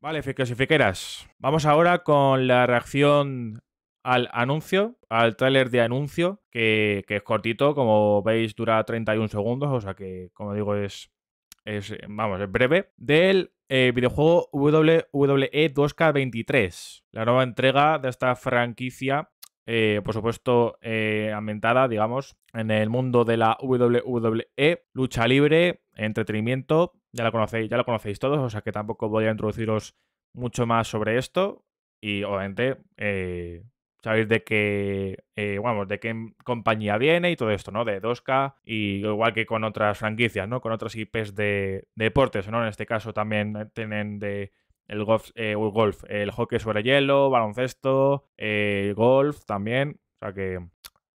Vale, y fiqueras. Vamos ahora con la reacción al anuncio, al tráiler de anuncio, que, es cortito, como veis dura 31 segundos, o sea que, como digo, es, es vamos, es breve, del eh, videojuego WWE 2K23, la nueva entrega de esta franquicia, eh, por supuesto, eh, ambientada, digamos, en el mundo de la WWE, lucha libre, entretenimiento ya la conocéis, ya conocéis todos, o sea que tampoco voy a introduciros mucho más sobre esto. Y obviamente eh, sabéis de qué, eh, de qué compañía viene y todo esto, ¿no? De 2K y igual que con otras franquicias, ¿no? Con otras IPs de, deportes, ¿no? En este caso también eh, tienen de el golf, eh, el golf, el hockey sobre hielo, baloncesto, golf también. O sea que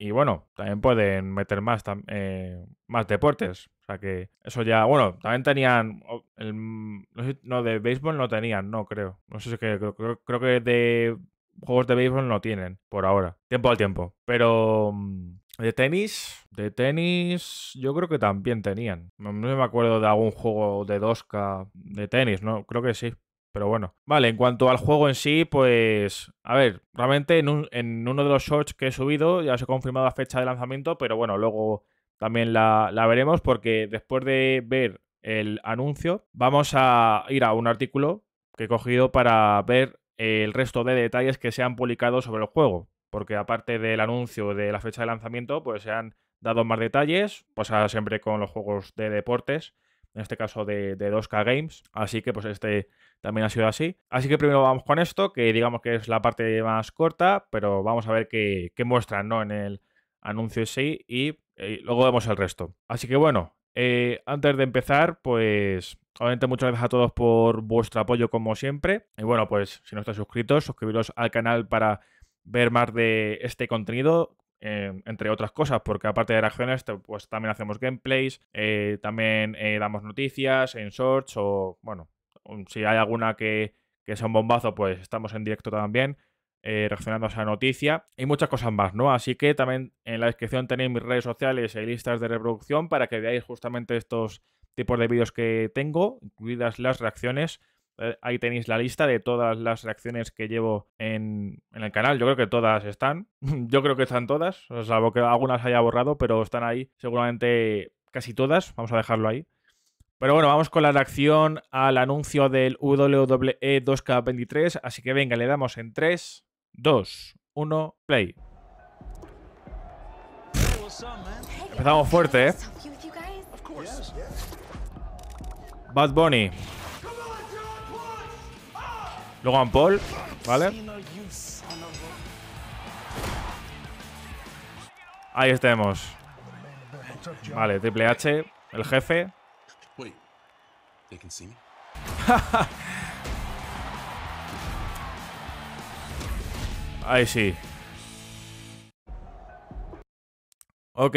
y bueno, también pueden meter más, eh, más deportes. O sea que eso ya, bueno, también tenían, el, no, de béisbol no tenían, no creo. No sé si creo, creo que de juegos de béisbol no tienen por ahora. Tiempo al tiempo. Pero mm, de tenis, de tenis, yo creo que también tenían. No me acuerdo de algún juego de 2K de tenis, ¿no? Creo que sí. Pero bueno. Vale, en cuanto al juego en sí, pues. A ver, realmente en, en uno de los shorts que he subido ya se ha confirmado la fecha de lanzamiento, pero bueno, luego también la, la veremos porque después de ver el anuncio, vamos a ir a un artículo que he cogido para ver el resto de detalles que se han publicado sobre el juego. Porque aparte del anuncio de la fecha de lanzamiento, pues se han dado más detalles, pasa pues siempre con los juegos de deportes en este caso de, 2K Games. Así que pues este también ha sido así. Así que primero vamos con esto, que digamos que es la parte más corta, pero vamos a ver qué, qué muestran ¿no? en el anuncio ese y, eh, luego vemos el resto. Así que bueno, eh, antes de empezar, pues obviamente muchas gracias a todos por vuestro apoyo como siempre. Y bueno, pues si no estáis suscritos, suscribiros al canal para ver más de este contenido. Em, entre otras cosas, porque aparte de reacciones, pues también hacemos gameplays, eh, también eh, damos noticias en shorts o, bueno, si hay alguna que, que sea un bombazo, pues estamos en directo también. Eh, reaccionando a esa noticia y muchas cosas más, ¿no? Así que también en la descripción tenéis mis redes sociales y listas de reproducción para que veáis justamente estos tipos de vídeos que tengo, incluidas las reacciones eh, ahí tenéis la lista de todas las reacciones que llevo en, el canal. Yo creo que todas están. Yo creo que están todas, salvo que algunas haya borrado, pero están ahí seguramente casi todas. Vamos a dejarlo ahí. Pero bueno, vamos con la reacción al anuncio del WWE 2K23. Así que venga, le damos en 3, 2, 1, play. Empezamos fuerte, ¿eh? Bad Bunny. Luego a Paul, ¿vale? Ahí estemos. Vale, Triple H, el jefe. Ahí sí. Ok.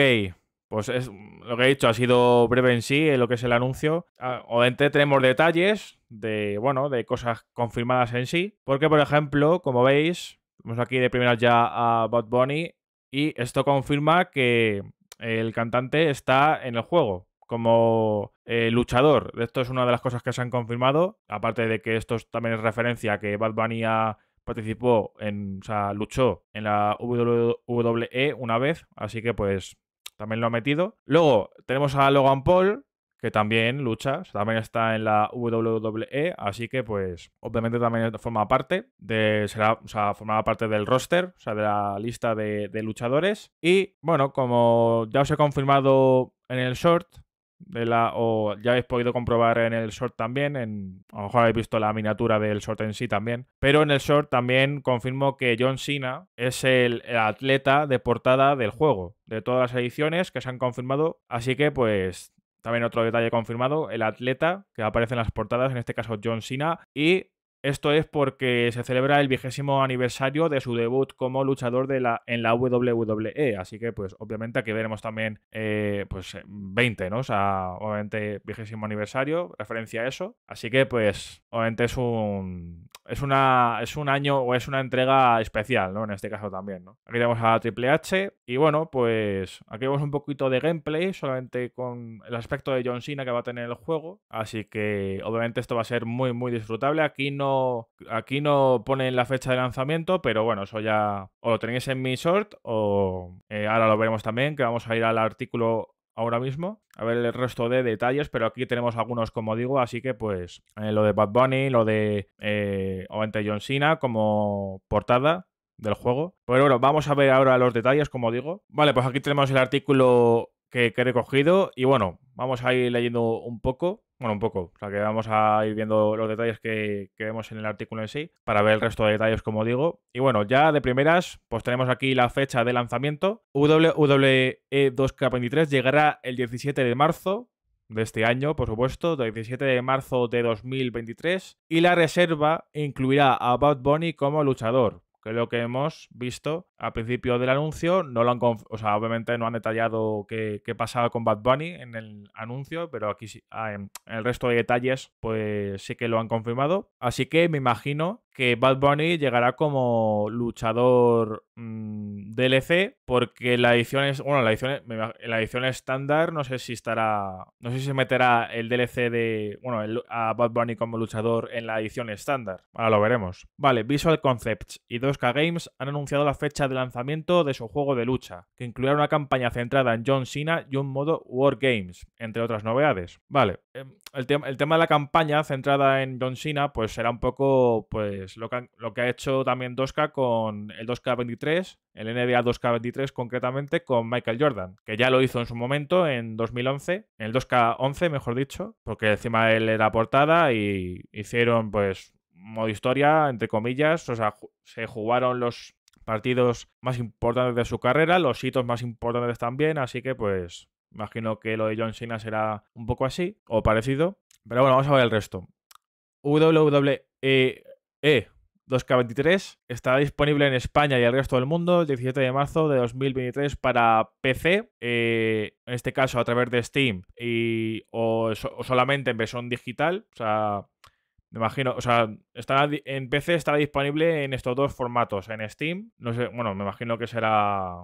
Pues es lo que he dicho, ha sido breve en sí eh, lo que es el anuncio. Ah, Obviamente tenemos detalles de, bueno, de cosas confirmadas en sí. Porque, por ejemplo, como veis, vemos aquí de primeras ya a Bad Bunny. Y esto confirma que el cantante está en el juego como eh, luchador. Esto es una de las cosas que se han confirmado. Aparte de que esto también es referencia a que Bad Bunny participó en, o sea, luchó en la WWE una vez, así que pues también lo ha metido. Luego tenemos a Logan Paul, que también lucha, también está en la WWE, así que pues obviamente también forma parte de, será, o sea, formaba parte del roster, o sea, de la lista de, de luchadores. Y bueno, como ya os he confirmado en el short, o ya habéis podido comprobar en el short también, en, a lo mejor habéis visto la miniatura del short en sí también, pero en el short también confirmo que John Cena es el, el atleta de portada del juego, de todas las ediciones que se han confirmado, así que pues también otro detalle confirmado, el atleta que aparece en las portadas, en este caso John Cena, y esto es porque se celebra el vigésimo aniversario de su debut como luchador de la, en la WWE. Así que, pues, obviamente aquí veremos también, eh, pues, 20, eh, ¿no? O sea, obviamente, vigésimo aniversario, referencia a eso. Así que, pues, obviamente es un, es una, es un año o es una entrega especial, ¿no? En este caso también, ¿no? Aquí tenemos a Triple H y, bueno, pues, aquí vemos un poquito de gameplay, solamente con el aspecto de John Cena que va a tener el juego. Así que, obviamente, esto va a ser muy, muy disfrutable. Aquí no aquí no ponen la fecha de lanzamiento, pero bueno, eso ya o lo tenéis en mi short o eh, ahora lo veremos también, que vamos a ir al artículo ahora mismo. A ver el resto de detalles, pero aquí tenemos algunos, como digo, así que pues eh, lo de Bad Bunny, lo de eh, Ovente John Cena como portada del juego. Pero bueno, vamos a ver ahora los detalles, como digo. Vale, pues aquí tenemos el artículo que, he recogido. Y bueno, vamos a ir leyendo un poco. Bueno, un poco. O sea, que vamos a ir viendo los detalles que, vemos en el artículo en sí para ver el resto de detalles, como digo. Y bueno, ya de primeras, pues tenemos aquí la fecha de lanzamiento. WWE 2K23 llegará el 17 de marzo de este año, por supuesto, 17 de marzo de 2023, y la reserva incluirá a Bad Bunny como luchador que lo que hemos visto al principio del anuncio. No lo han, obviamente no han detallado qué, qué pasaba con Bad Bunny en el anuncio, pero aquí ah, en el resto de detalles, pues sí que lo han confirmado. Así que me imagino que Bad Bunny llegará como luchador mm, DLC porque la edición es bueno la edición la edición estándar no sé si estará no sé si se meterá el DLC de bueno a Bad Bunny como luchador en la edición estándar ahora lo veremos vale Visual Concepts y 2K Games han anunciado la fecha de lanzamiento de su juego de lucha que incluirá una campaña centrada en John Cena y un modo War Games entre otras novedades vale em, el, el tema de la campaña centrada en John Cena pues será un poco pues pues, lo que, ha hecho también 2K con el 2K23, el NBA 2K23 concretamente, con Michael Jordan, que ya lo hizo en su momento, en 2011, en el 2K11, mejor dicho, porque encima él era portada y hicieron pues modo historia, entre comillas, o sea, se jugaron los partidos más importantes de su carrera, los hitos más importantes también, así que pues imagino que lo de John Cena será un poco así o parecido. Pero bueno, vamos a ver el resto. WWE e2K23 estará disponible en España y el resto del mundo el 17 de marzo de 2023 para PC, eh, en este caso a través de Steam y, o, solamente en versión digital, o sea, me imagino, o sea, estará, en PC estará disponible en estos dos formatos, en Steam, no sé, bueno, me imagino que será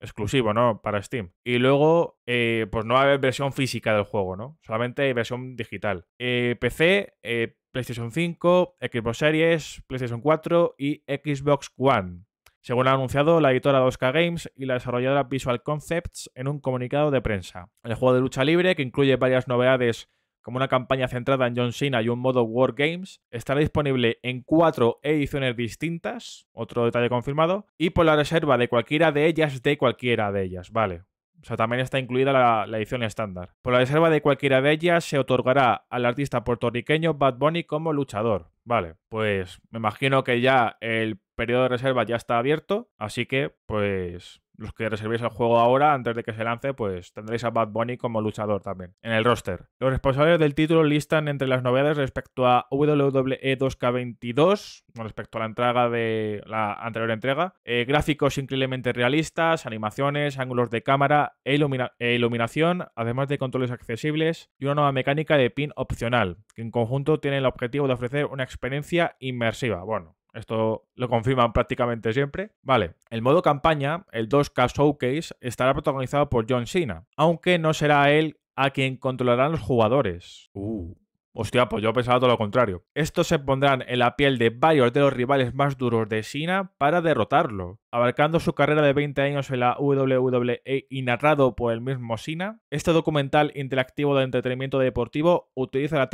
exclusivo, ¿no? Para Steam. Y luego, eh, pues no va a haber versión física del juego, ¿no? Solamente versión digital. Eh, PC, eh, PlayStation 5, Xbox Series, PlayStation 4 y Xbox One. Según ha anunciado la editora 2K Games y la desarrolladora Visual Concepts en un comunicado de prensa. El juego de lucha libre, que incluye varias novedades como una campaña centrada en John Cena y un modo War Games. Estará disponible en cuatro ediciones distintas, otro detalle confirmado, y por la reserva de cualquiera de ellas, de cualquiera de ellas, vale. O sea, también está incluida la, la edición estándar. Por la reserva de cualquiera de ellas se otorgará al artista puertorriqueño Bad Bunny como luchador. Vale, pues me imagino que ya el periodo de reserva ya está abierto, así que pues los que reservéis el juego ahora, antes de que se lance, pues tendréis a Bad Bunny como luchador también en el roster. Los responsables del título listan entre las novedades respecto a WWE 2K22, respecto a la entrega de la anterior entrega, eh, gráficos increíblemente realistas, animaciones, ángulos de cámara e, e, iluminación, además de controles accesibles y una nueva mecánica de pin opcional, que en conjunto tiene el objetivo de ofrecer una experiencia inmersiva. Bueno, esto lo confirman prácticamente siempre. Vale, el modo campaña, el 2K Showcase, estará protagonizado por John Cena, aunque no será él a quien controlarán los jugadores. Uh. Hostia, pues yo pensaba todo lo contrario. Estos se pondrán en la piel de varios de los rivales más duros de Sina para derrotarlo. Abarcando su carrera de 20 años en la WWE y narrado por el mismo Sina, este documental interactivo de entretenimiento deportivo utiliza la,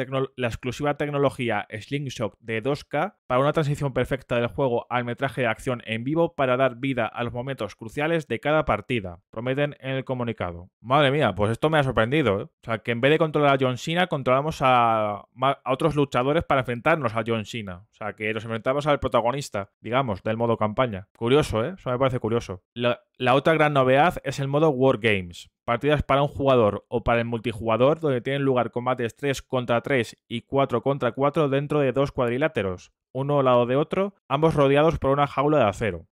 exclusiva tecnología Slingshot de 2K para una transición perfecta del juego al metraje de acción en vivo para dar vida a los momentos cruciales de cada partida, prometen en el comunicado. Madre mía, pues esto me ha sorprendido. ¿eh? O sea, que en vez de controlar a John Sina controlamos a a, otros luchadores para enfrentarnos a John Cena. O sea, que nos enfrentamos al protagonista, digamos, del modo campaña. Curioso, ¿eh? Eso me parece curioso. La, la otra gran novedad es el modo War Games. Partidas para un jugador o para el multijugador donde tienen lugar combates 3 contra 3 y 4 contra 4 dentro de dos cuadriláteros, uno al lado de otro, ambos rodeados por una jaula de acero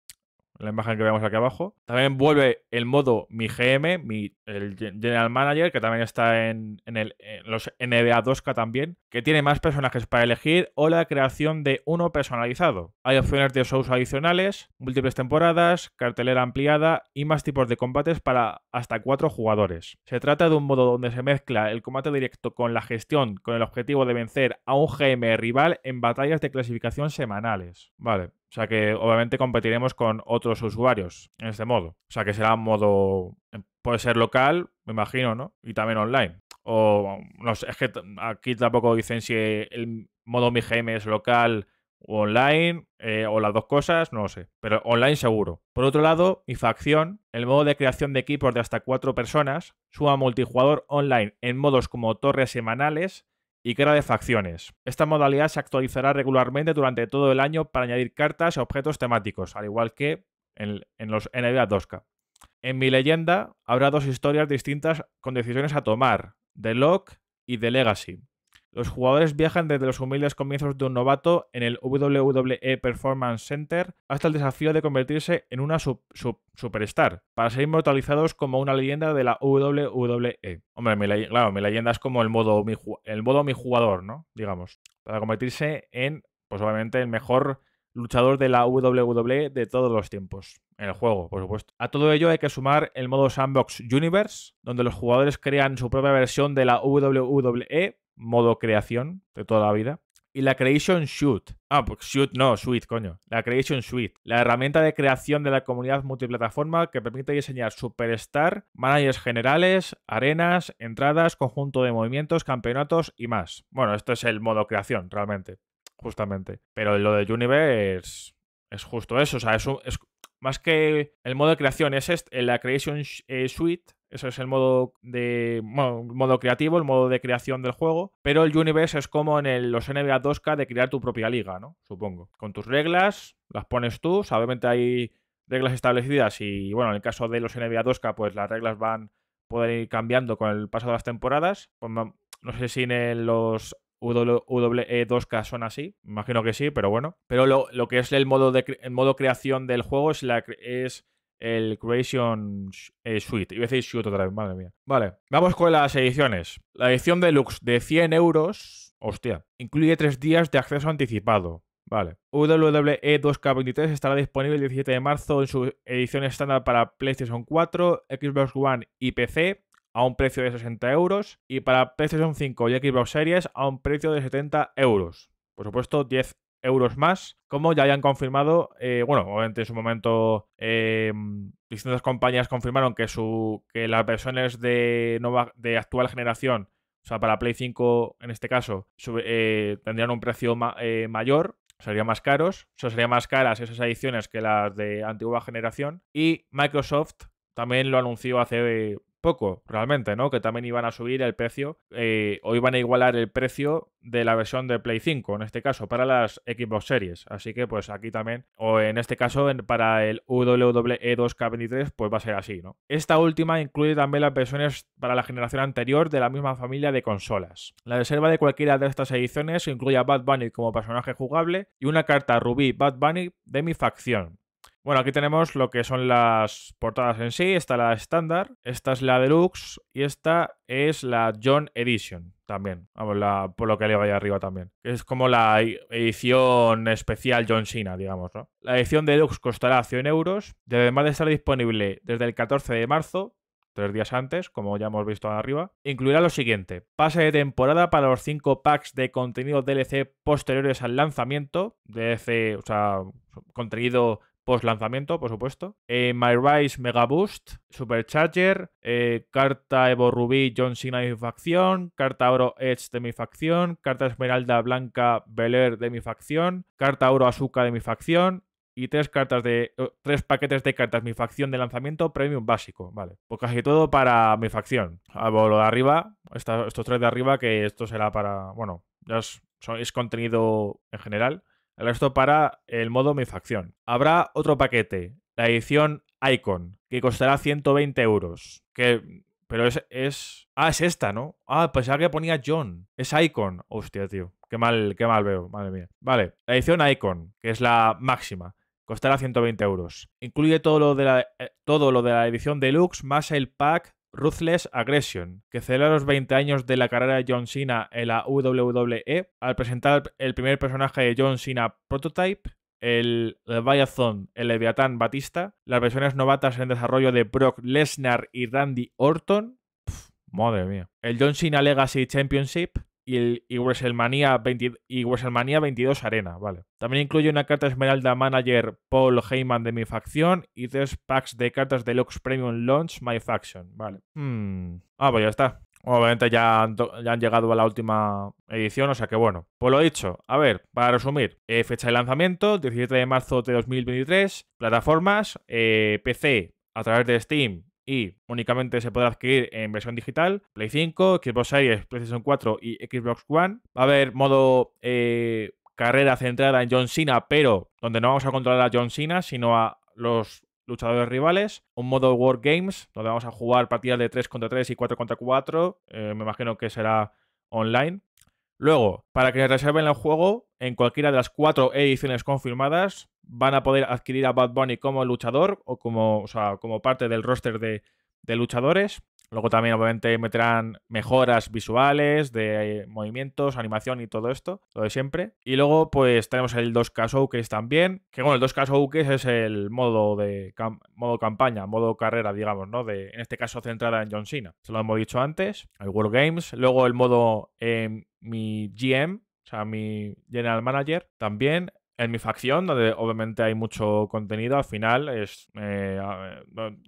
la imagen que vemos aquí abajo. También vuelve el modo mi GM, mi, el General Manager, que también está en, en, el, los NBA 2K también que tiene más personajes para elegir o la creación de uno personalizado. Hay opciones de shows adicionales, múltiples temporadas, cartelera ampliada y más tipos de combates para hasta cuatro jugadores. Se trata de un modo donde se mezcla el combate directo con la gestión con el objetivo de vencer a un GM rival en batallas de clasificación semanales. Vale, o sea que obviamente competiremos con otros usuarios en este modo. O sea que será un modo. Puede ser local, me imagino, ¿no? Y también online. O no sé, es que aquí tampoco dicen si el modo GM es local o online, eh, o las dos cosas, no lo sé, pero online seguro. Por otro lado, mi facción, el modo de creación de equipos de hasta cuatro personas, suma multijugador online en modos como torres semanales y guerra de facciones. Esta modalidad se actualizará regularmente durante todo el año para añadir cartas y objetos temáticos, al igual que en, en los NBA 2K. En mi leyenda habrá dos historias distintas con decisiones a tomar, The Lock y The Legacy. Los jugadores viajan desde los humildes comienzos de un novato en el WWE Performance Center hasta el desafío de convertirse en una superstar para ser inmortalizados como una leyenda de la WWE. Hombre, mi, claro, mi leyenda es como el modo el modo mi jugador, ¿no? Digamos, para convertirse en, pues obviamente, el mejor luchador de la WWE de todos los tiempos, en el juego, por supuesto. A todo ello hay que sumar el modo Sandbox Universe, donde los jugadores crean su propia versión de la WWE, modo creación de toda la vida. Y la Creation Shoot. Ah, pues suite no, Suite, coño. La Creation Suite. La herramienta de creación de la comunidad multiplataforma que permite diseñar superstar, managers generales, arenas, entradas, conjunto de movimientos, campeonatos y más. Bueno, esto es el modo creación, realmente. Justamente. Pero lo del Universe es, justo eso. O sea, es, es, más que el modo de creación, es este, la Creation eh, Suite. Ese es el modo de modo creativo, el modo de creación del juego. Pero el Universe es como en los NBA 2K de crear tu propia liga, ¿no? Supongo. Con tus reglas, las pones tú. obviamente hay reglas establecidas y, bueno, en el caso de los NBA 2K, pues las reglas van, pueden ir cambiando con el paso de las temporadas. Pues no sé si en los WWE 2 k son así, imagino que sí, pero bueno. Pero lo, que es el modo, modo creación del juego es, la, es el Creation eh, Suite. Suite. voy a decir Suite otra vez, madre mía. Vale, vamos con las ediciones. La edición deluxe de 100 euros, hostia, incluye 3 días de acceso anticipado. Vale. WWE 2K23 estará disponible el 17 de marzo en su edición estándar para PlayStation 4, Xbox One y PC a un precio de 60 euros y para ps 5 y Xbox Series a un precio de 70 euros. Por supuesto, 10 euros más, como ya hayan confirmado, eh, bueno, obviamente en su momento em, distintas compañías confirmaron que, su, que las versiones de, actual generación, o sea, para Play 5 en este caso, eh, tendrían un precio eh, mayor, serían más caros, o sea, serían más caras esas ediciones que las de antigua generación, y Microsoft también lo anunció hace poco, realmente, ¿no? Que también iban a subir el precio eh, o iban a igualar el precio de la versión de Play 5, en este caso, para las Xbox Series. Así que, pues aquí también, o en este caso, para el WWE 2K23, pues va a ser así, ¿no? Esta última incluye también las versiones para la generación anterior de la misma familia de consolas. La reserva de cualquiera de estas ediciones incluye a Bad Bunny como personaje jugable y una carta Rubí Bad Bunny de mi facción. Bueno, aquí tenemos lo que son las portadas en sí. Esta es la estándar, esta es la deluxe y esta es la John Edition también. Vamos, la, por lo que le vaya arriba también. Es como la e, edición especial John Cena, digamos, ¿no? La edición deluxe costará 100 euros y además de estar disponible desde el 14 de marzo, tres días antes, como ya hemos visto arriba, incluirá lo siguiente: pase de temporada para los cinco packs de contenido DLC posteriores al lanzamiento, DLC, o sea, contenido post lanzamiento, por supuesto. Eh, My Rise Mega Boost, Supercharger, eh, carta Evo Rubí John Cena de mi facción, carta Oro Edge de mi facción, carta Esmeralda Blanca Beler de mi facción, carta Oro Azúcar de mi facción, y tres cartas de tres paquetes de cartas mi facción de lanzamiento premium básico vale pues casi todo para mi facción algo lo de arriba estos tres de arriba que esto será para bueno ya es contenido en general el resto para el modo Mi Facción. Habrá otro paquete, la edición Icon, que costará 120 euros. Que, pero es, es... Ah, es esta, ¿no? Ah, ya que ponía John. Es Icon. Hostia, tío. Qué mal, qué mal veo, madre mía. Vale, la edición Icon, que es la máxima, costará 120 euros. Incluye todo lo de la, eh, todo lo de la edición deluxe, más el pack Ruthless Aggression, que celebra los 20 años de la carrera de John Cena en la WWE al presentar el primer personaje de John Cena Prototype, el Leviathan, el Leviatán Batista, las versiones novatas en desarrollo de Brock Lesnar y Randy Orton, Madre mía. El John Cena Legacy Championship, y, el, WrestleMania 20, 22 Arena, vale. También incluye una carta Esmeralda Manager Paul Heyman de mi facción y tres packs de cartas Deluxe Premium Launch My Faction, vale. Hmm. Ah, pues ya está. Obviamente ya han, ya han, llegado a la última edición, o sea que bueno. Por pues lo dicho, a ver, para resumir, eh, fecha de lanzamiento, 17 de marzo de 2023, plataformas, eh, PC a través de Steam, y únicamente se podrá adquirir en versión digital, Play 5, Xbox Series, PlayStation 4 y Xbox One. Va a haber modo eh, carrera centrada en John Cena, pero donde no vamos a controlar a John Cena, sino a los luchadores rivales, un modo War Games, donde vamos a jugar partidas de 3 contra 3 y 4 contra 4, eh, me imagino que será online, Luego, para que reserven el juego, en cualquiera de las cuatro ediciones confirmadas, van a poder adquirir a Bad Bunny como luchador o como, como parte del roster de luchadores. Luego también obviamente meterán mejoras visuales de eh, movimientos, animación y todo esto, lo de siempre. Y luego pues tenemos el 2K Showcase también, que bueno, el 2K es el modo de modo campaña, modo carrera, digamos, ¿no? De, en este caso centrada en John Cena. Se lo hemos dicho antes, el World Games, luego el modo eh, mi GM, o sea, mi General Manager también en mi facción, donde obviamente hay mucho contenido, al final es, eh,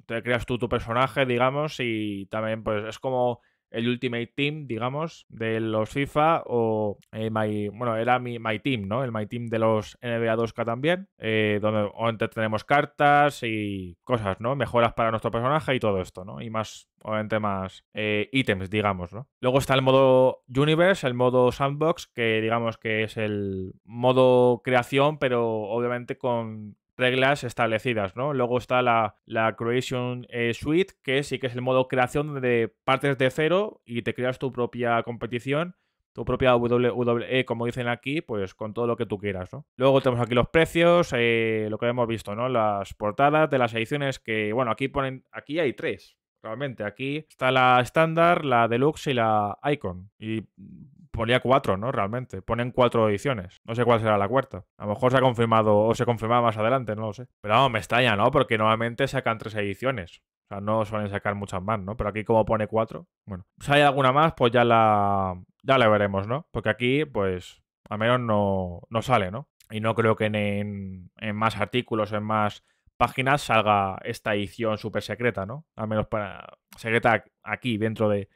te creas tú tu personaje, digamos, y también pues es como el Ultimate Team, digamos, de los FIFA o eh, my, bueno, era mi, My Team, ¿no? El My Team de los NBA 2K también, eh, donde obviamente tenemos cartas y cosas, ¿no? Mejoras para nuestro personaje y todo esto, ¿no? Y más, obviamente más eh, ítems, digamos, ¿no? Luego está el modo Universe, el modo Sandbox, que digamos que es el modo creación, pero obviamente con reglas establecidas, ¿no? Luego está la, Creation eh, Suite, que sí que es el modo creación de partes de cero y te creas tu propia competición, tu propia WWE, como dicen aquí, pues con todo lo que tú quieras, ¿no? Luego tenemos aquí los precios, eh, lo que hemos visto, ¿no? Las portadas de las ediciones que, bueno, aquí ponen, aquí hay tres. Realmente, aquí está la estándar, la deluxe y la icon. Y ponía cuatro, ¿no? Realmente. Ponen cuatro ediciones. No sé cuál será la cuarta. A lo mejor se ha confirmado o se confirma más adelante, no lo sé. Pero vamos, me extraña, ¿no? Porque normalmente sacan tres ediciones. O sea, no suelen sacar muchas más, ¿no? Pero aquí como pone cuatro, bueno. Si hay alguna más, pues ya la, ya la veremos, ¿no? Porque aquí, pues, al menos no, no sale, ¿no? Y no creo que en, en más artículos, en más páginas salga esta edición súper secreta, ¿no? Al menos para secreta aquí, dentro de,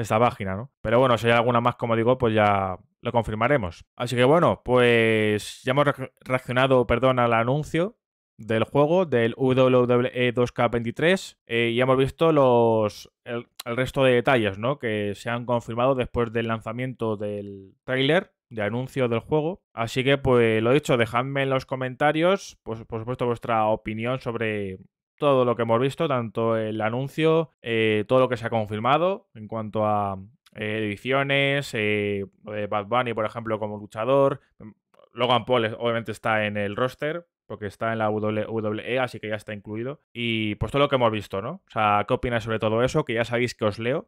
esta página, ¿no? Pero bueno, si hay alguna más, como digo, pues ya lo confirmaremos. Así que bueno, pues ya hemos reaccionado, perdón, al anuncio del juego, del WWE 2K23, eh, y hemos visto los, el, resto de detalles, ¿no? Que se han confirmado después del lanzamiento del trailer, de anuncio del juego. Así que, pues lo dicho, dejadme en los comentarios, pues por supuesto, vuestra opinión sobre todo lo que hemos visto, tanto el anuncio, eh, todo lo que se ha confirmado en cuanto a eh, ediciones, eh, Bad Bunny, por ejemplo, como luchador. Mm, Logan Paul obviamente está en el roster, porque está en la WWE, así que ya está incluido. Y pues todo lo que hemos visto, ¿no? O sea, ¿qué opináis sobre todo eso? Que ya sabéis que os leo.